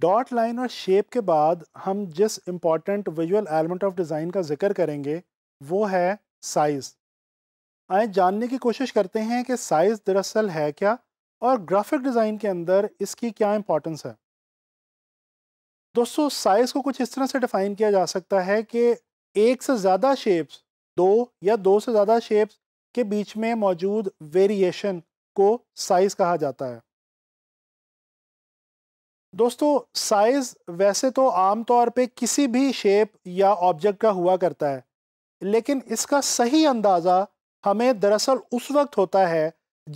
dot line और shape के बाद हम जिस important visual element of design का जिक्र करेंगे वो है साइज़ आए जानने की कोशिश करते हैं कि साइज़ दरअसल है क्या और ग्राफिक डिज़ाइन के अंदर इसकी क्या इम्पोर्टेंस है दोस्तों साइज़ को कुछ इस तरह से डिफ़ाइन किया जा सकता है कि एक से ज़्यादा शेप्स दो या दो से ज़्यादा शेप्स के बीच में मौजूद वेरिएशन को साइज़ कहा जाता है दोस्तों साइज़ वैसे तो आम तौर पे किसी भी शेप या ऑब्जेक्ट का हुआ करता है लेकिन इसका सही अंदाज़ा हमें दरअसल उस वक्त होता है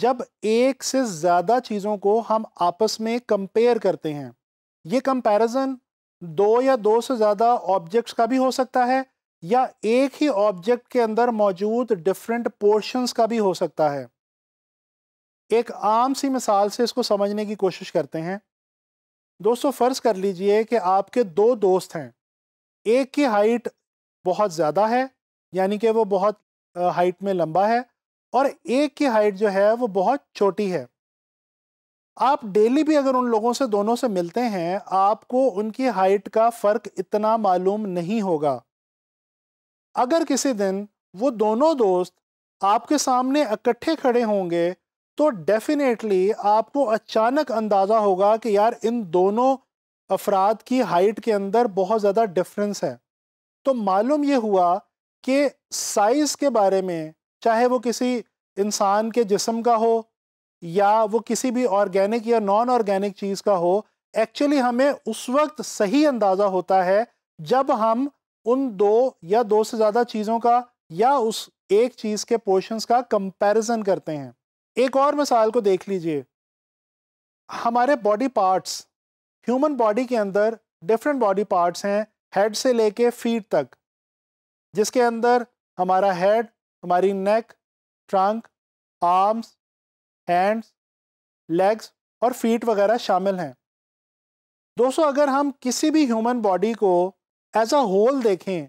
जब एक से ज़्यादा चीज़ों को हम आपस में कंपेयर करते हैं ये कंपैरिजन दो या दो से ज़्यादा ऑब्जेक्ट्स का भी हो सकता है या एक ही ऑब्जेक्ट के अंदर मौजूद डिफरेंट पोर्शंस का भी हो सकता है एक आम सी मिसाल से इसको समझने की कोशिश करते हैं दोस्तों फ़र्ज़ कर लीजिए कि आपके दो दोस्त हैं एक की हाइट बहुत ज़्यादा है यानी कि वो बहुत हाइट में लंबा है और एक की हाइट जो है वो बहुत छोटी है आप डेली भी अगर उन लोगों से दोनों से मिलते हैं आपको उनकी हाइट का फ़र्क इतना मालूम नहीं होगा अगर किसी दिन वो दोनों दोस्त आपके सामने इकट्ठे खड़े होंगे तो डेफिनेटली आपको अचानक अंदाज़ा होगा कि यार इन दोनों अफराद की हाइट के अंदर बहुत ज़्यादा डिफरेंस है तो मालूम ये हुआ कि साइज़ के बारे में चाहे वो किसी इंसान के जिसम का हो या वो किसी भी ऑर्गेनिक या नॉन ऑर्गेनिक चीज़ का हो एक्चुअली हमें उस वक्त सही अंदाज़ा होता है जब हम उन दो या दो से ज़्यादा चीज़ों का या उस एक चीज़ के पोर्शंस का कंपैरिजन करते हैं एक और मिसाल को देख लीजिए हमारे बॉडी पार्ट्स ह्यूमन बॉडी के अंदर डिफरेंट बॉडी पार्ट्स हैं हेड से लेके फीट तक जिसके अंदर हमारा हेड हमारी neck trunk arms hands legs और फीट वगैरह शामिल हैं दोस्तों अगर हम किसी भी ह्यूमन बॉडी को एज अ होल देखें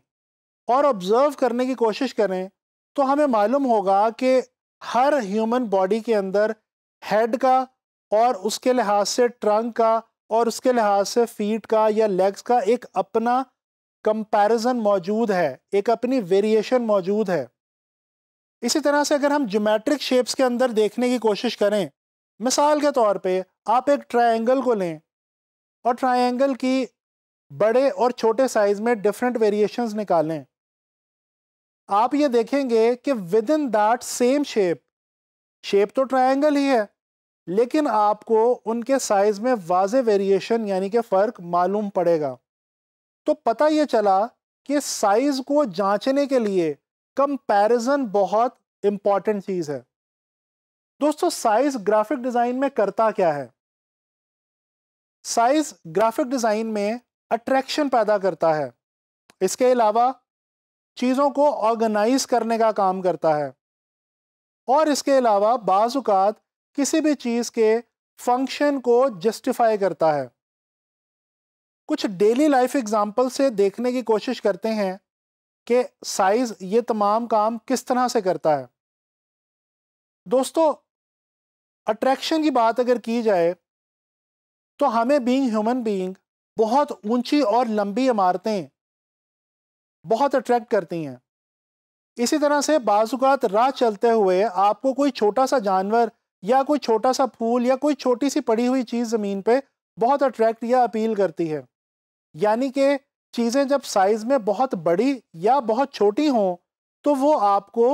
और ऑब्ज़र्व करने की कोशिश करें तो हमें मालूम होगा कि हर ह्यूमन बॉडी के अंदर हेड का और उसके लिहाज से ट्रंक का और उसके लिहाज से फीट का या लेग्स का एक अपना कंपैरिजन मौजूद है एक अपनी वेरिएशन मौजूद है इसी तरह से अगर हम ज्योमेट्रिक शेप्स के अंदर देखने की कोशिश करें मिसाल के तौर पे आप एक ट्रायंगल को लें और ट्रायंगल की बड़े और छोटे साइज़ में डिफरेंट वेरिएशंस निकालें आप ये देखेंगे कि within that same shape shape तो ट्रायंगल ही है लेकिन आपको उनके साइज में वाज वेरिएशन यानी कि फ़र्क मालूम पड़ेगा तो पता ये चला कि साइज को जांचने के लिए कंपैरिजन बहुत इम्पॉर्टेंट चीज़ है दोस्तों साइज ग्राफिक डिज़ाइन में करता क्या है साइज ग्राफिक डिज़ाइन में अट्रैक्शन पैदा करता है इसके अलावा चीज़ों को ऑर्गेनाइज करने का काम करता है और इसके अलावा बाज़ात किसी भी चीज़ के फंक्शन को जस्टिफाई करता है कुछ डेली लाइफ एग्जाम्पल से देखने की कोशिश करते हैं कि साइज़ ये तमाम काम किस तरह से करता है दोस्तों अट्रैक्शन की बात अगर की जाए तो हमें बीइंग ह्यूमन बीइंग बहुत ऊंची और लंबी इमारतें बहुत अट्रैक्ट करती हैं इसी तरह से बाजुकात राह चलते हुए आपको कोई छोटा सा जानवर या कोई छोटा सा फूल या कोई छोटी सी पड़ी हुई चीज़ ज़मीन पे बहुत अट्रैक्ट या अपील करती है यानी कि चीज़ें जब साइज़ में बहुत बड़ी या बहुत छोटी हों तो वो आपको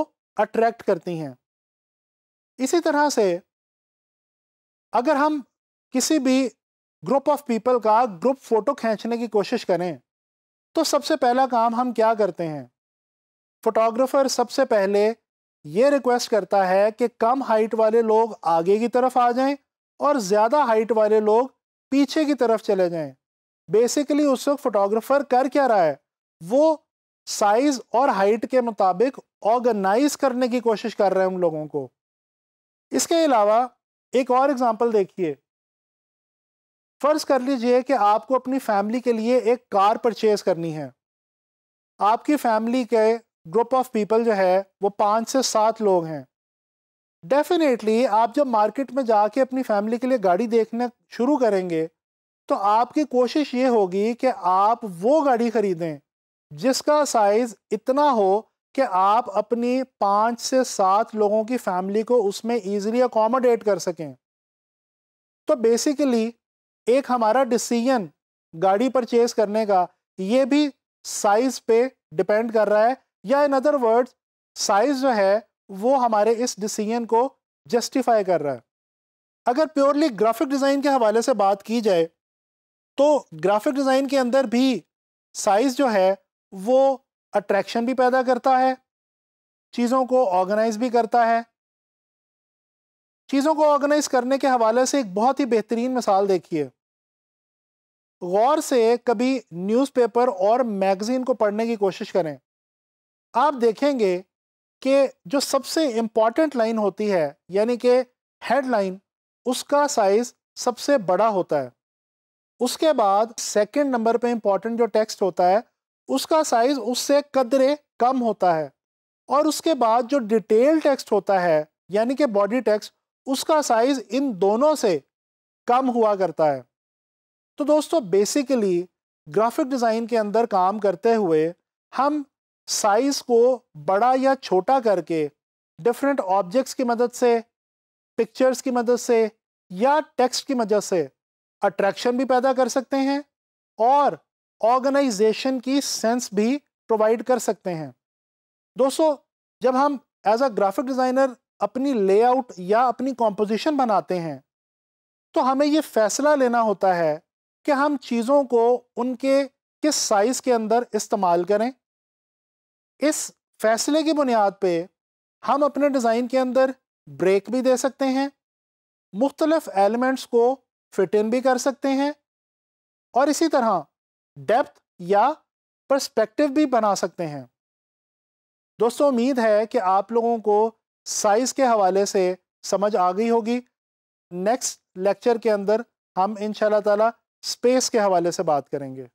अट्रैक्ट करती हैं इसी तरह से अगर हम किसी भी ग्रुप ऑफ पीपल का ग्रुप फ़ोटो खींचने की कोशिश करें तो सबसे पहला काम हम क्या करते हैं फोटोग्राफर सबसे पहले ये रिक्वेस्ट करता है कि कम हाइट वाले लोग आगे की तरफ आ जाएं और ज़्यादा हाइट वाले लोग पीछे की तरफ चले जाएं बेसिकली उस वक्त फोटोग्राफर कर क्या रहा है वो साइज और हाइट के मुताबिक ऑर्गेनाइज करने की कोशिश कर रहे हैं उन लोगों को इसके अलावा एक और एग्जांपल देखिए फ़र्ज़ कर लीजिए कि आपको अपनी फैमिली के लिए एक कार परचेज़ करनी है आपकी फैमिली के ग्रुप ऑफ पीपल जो है वो पाँच से सात लोग हैं डेफिनेटली आप जब मार्केट में जाके अपनी फैमिली के लिए गाड़ी देखना शुरू करेंगे तो आपकी कोशिश ये होगी कि आप वो गाड़ी ख़रीदें जिसका साइज़ इतना हो कि आप अपनी पाँच से सात लोगों की फैमिली को उसमें ईजिली अकोमोडेट कर सकें तो बेसिकली एक हमारा डिसीजन गाड़ी परचेज करने का ये भी साइज पे डिपेंड कर रहा है या इन अदर वर्ड्स साइज जो है वो हमारे इस डिसीजन को जस्टिफाई कर रहा है अगर प्योरली ग्राफिक डिज़ाइन के हवाले से बात की जाए तो ग्राफिक डिज़ाइन के अंदर भी साइज़ जो है वो अट्रैक्शन भी पैदा करता है चीज़ों को ऑर्गेनाइज भी करता है चीज़ों को ऑर्गेनाइज करने के हवाले से एक बहुत ही बेहतरीन मिसाल देखिए गौर से कभी न्यूज़पेपर और मैगज़ीन को पढ़ने की कोशिश करें आप देखेंगे कि जो सबसे इम्पॉर्टेंट लाइन होती है यानी कि हेडलाइन उसका साइज़ सबसे बड़ा होता है उसके बाद सेकंड नंबर पे इम्पॉर्टेंट जो टेक्स्ट होता है उसका साइज़ उससे कदरे कम होता है और उसके बाद जो डिटेल टेक्स्ट होता है यानी कि बॉडी टेक्स्ट उसका साइज़ इन दोनों से कम हुआ करता है तो दोस्तों बेसिकली ग्राफिक डिज़ाइन के अंदर काम करते हुए हम साइज़ को बड़ा या छोटा करके डिफरेंट ऑब्जेक्ट्स की मदद से पिक्चर्स की मदद से या टेक्स्ट की मदद से अट्रैक्शन भी पैदा कर सकते हैं और ऑर्गेनाइजेशन की सेंस भी प्रोवाइड कर सकते हैं दोस्तों जब हम एज अ ग्राफिक डिज़ाइनर अपनी लेआउट या अपनी कॉम्पोजिशन बनाते हैं तो हमें ये फैसला लेना होता है कि हम चीज़ों को उनके किस साइज़ के अंदर इस्तेमाल करें इस फैसले की बुनियाद पे हम अपने डिज़ाइन के अंदर ब्रेक भी दे सकते हैं मुख्तलफ़ एलिमेंट्स को फिट इन भी कर सकते हैं और इसी तरह डेप्थ या पर्सपेक्टिव भी बना सकते हैं दोस्तों उम्मीद है कि आप लोगों को साइज़ के हवाले से समझ आ गई होगी नेक्स्ट लेक्चर के अंदर हम इन ताला स्पेस के हवाले से बात करेंगे